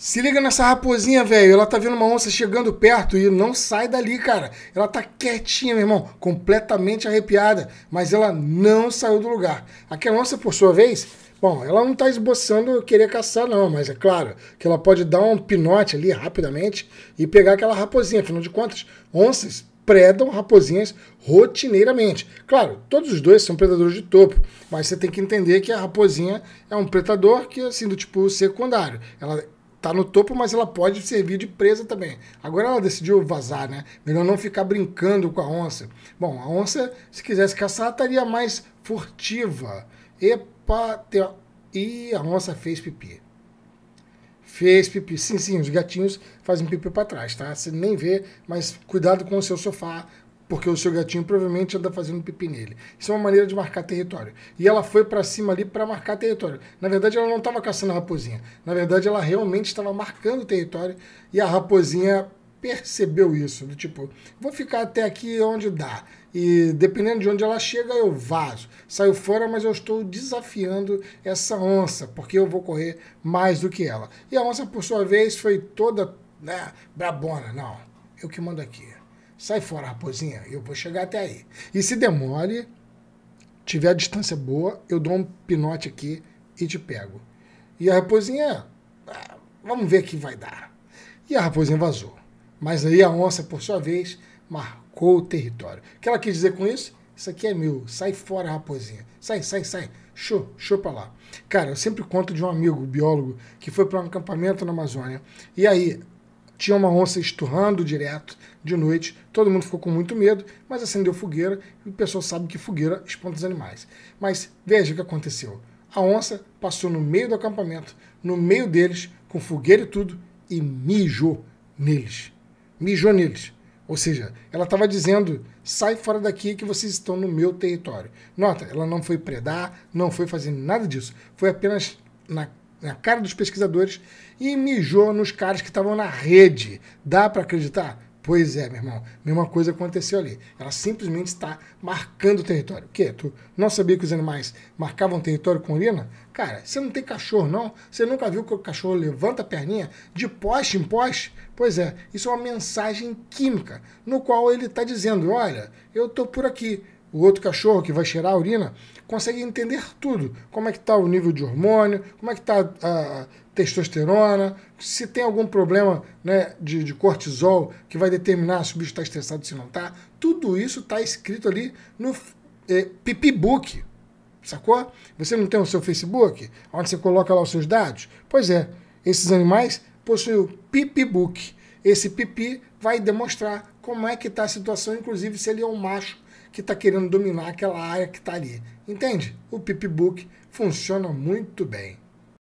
Se liga nessa raposinha, velho. Ela tá vendo uma onça chegando perto e não sai dali, cara. Ela tá quietinha, meu irmão, completamente arrepiada, mas ela não saiu do lugar. Aquela onça, por sua vez, bom, ela não tá esboçando querer caçar, não, mas é claro que ela pode dar um pinote ali rapidamente e pegar aquela raposinha. Afinal de contas, onças predam raposinhas rotineiramente. Claro, todos os dois são predadores de topo, mas você tem que entender que a raposinha é um predador que, é assim, do tipo secundário. Ela tá no topo, mas ela pode servir de presa também. Agora ela decidiu vazar, né? Melhor não ficar brincando com a onça. Bom, a onça, se quisesse caçar, estaria mais furtiva. Epa, tem... E a onça fez pipi. Fez pipi. Sim, sim, os gatinhos fazem pipi para trás, tá? Você nem vê, mas cuidado com o seu sofá, porque o seu gatinho provavelmente anda fazendo pipi nele. Isso é uma maneira de marcar território. E ela foi para cima ali para marcar território. Na verdade, ela não estava caçando a raposinha. Na verdade, ela realmente estava marcando território e a raposinha percebeu isso, do tipo, vou ficar até aqui onde dá. E dependendo de onde ela chega, eu vazo. Saio fora, mas eu estou desafiando essa onça, porque eu vou correr mais do que ela. E a onça, por sua vez, foi toda né, brabona. Não, eu que mando aqui. Sai fora, raposinha, eu vou chegar até aí. E se demore, tiver a distância boa, eu dou um pinote aqui e te pego. E a raposinha, ah, vamos ver que vai dar. E a raposinha vazou. Mas aí a onça, por sua vez, marcou o território. O que ela quis dizer com isso? Isso aqui é meu, sai fora, raposinha. Sai, sai, sai. Show, show pra lá. Cara, eu sempre conto de um amigo biólogo que foi para um acampamento na Amazônia. E aí, tinha uma onça esturrando direto de noite, todo mundo ficou com muito medo, mas acendeu fogueira e o pessoal sabe que fogueira espanta os animais. Mas veja o que aconteceu. A onça passou no meio do acampamento, no meio deles, com fogueira e tudo, e mijou neles. Mijou neles. Ou seja, ela estava dizendo: sai fora daqui que vocês estão no meu território. Nota, ela não foi predar, não foi fazer nada disso. Foi apenas na na cara dos pesquisadores e mijou nos caras que estavam na rede. Dá para acreditar? Pois é, meu irmão. Mesma coisa aconteceu ali. Ela simplesmente está marcando o território. O quê? Tu não sabia que os animais marcavam território com urina? Cara, você não tem cachorro, não? Você nunca viu que o cachorro levanta a perninha de poste em poste? Pois é, isso é uma mensagem química, no qual ele está dizendo: olha, eu estou por aqui o outro cachorro que vai cheirar a urina, consegue entender tudo. Como é que está o nível de hormônio, como é que está a testosterona, se tem algum problema né, de, de cortisol que vai determinar se o bicho está estressado se não está. Tudo isso está escrito ali no é, pipi book, sacou? Você não tem o seu Facebook, onde você coloca lá os seus dados? Pois é, esses animais possuem o pipi book. Esse pipi vai demonstrar como é que está a situação, inclusive se ele é um macho que está querendo dominar aquela área que está ali. Entende? O PipBook funciona muito bem.